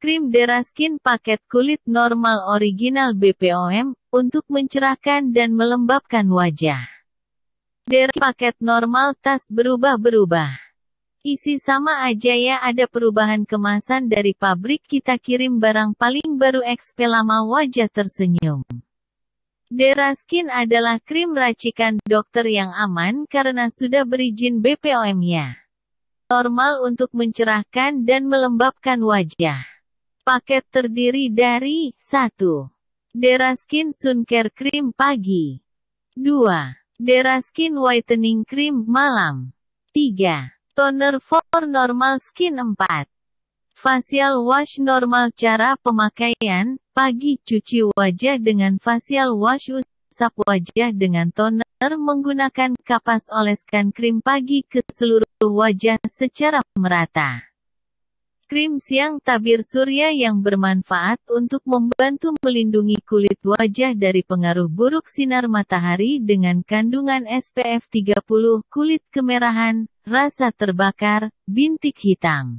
Krim Deraskin paket kulit normal original BPOM, untuk mencerahkan dan melembabkan wajah. Deraskin paket normal tas berubah-berubah. Isi sama aja ya ada perubahan kemasan dari pabrik kita kirim barang paling baru XP lama wajah tersenyum. Deraskin adalah krim racikan dokter yang aman karena sudah berizin BPOM-nya. Normal untuk mencerahkan dan melembabkan wajah. Paket terdiri dari 1. Deraskin Sun Care Cream Pagi 2. Deraskin Whitening Cream Malam 3. Toner for Normal Skin 4. Facial Wash Normal Cara pemakaian, pagi cuci wajah dengan facial wash usap wajah dengan toner menggunakan kapas oleskan krim pagi ke seluruh wajah secara merata. Krim siang tabir surya yang bermanfaat untuk membantu melindungi kulit wajah dari pengaruh buruk sinar matahari dengan kandungan SPF 30, kulit kemerahan, rasa terbakar, bintik hitam,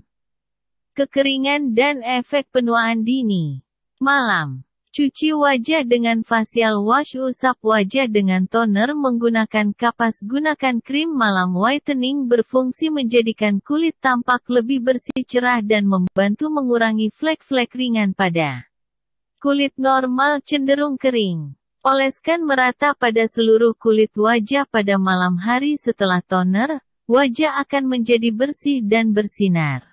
kekeringan dan efek penuaan dini. Malam Cuci wajah dengan facial wash, usap wajah dengan toner menggunakan kapas, gunakan krim malam whitening berfungsi menjadikan kulit tampak lebih bersih cerah dan membantu mengurangi flek-flek ringan pada kulit normal cenderung kering. Oleskan merata pada seluruh kulit wajah pada malam hari setelah toner, wajah akan menjadi bersih dan bersinar.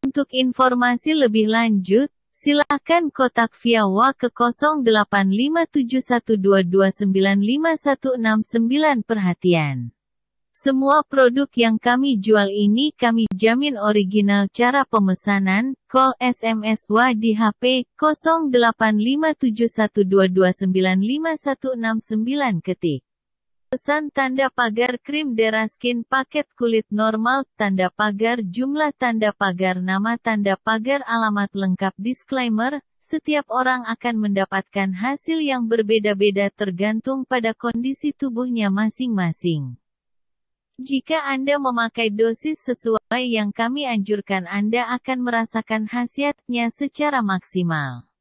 Untuk informasi lebih lanjut, Silakan kotak via WA ke 085712295169 perhatian. Semua produk yang kami jual ini kami jamin original cara pemesanan, call SMS WA di HP 085712295169 ketik. Pesan tanda pagar krim deraskin paket kulit normal, tanda pagar jumlah tanda pagar nama tanda pagar alamat lengkap disclaimer, setiap orang akan mendapatkan hasil yang berbeda-beda tergantung pada kondisi tubuhnya masing-masing. Jika Anda memakai dosis sesuai yang kami anjurkan Anda akan merasakan khasiatnya secara maksimal.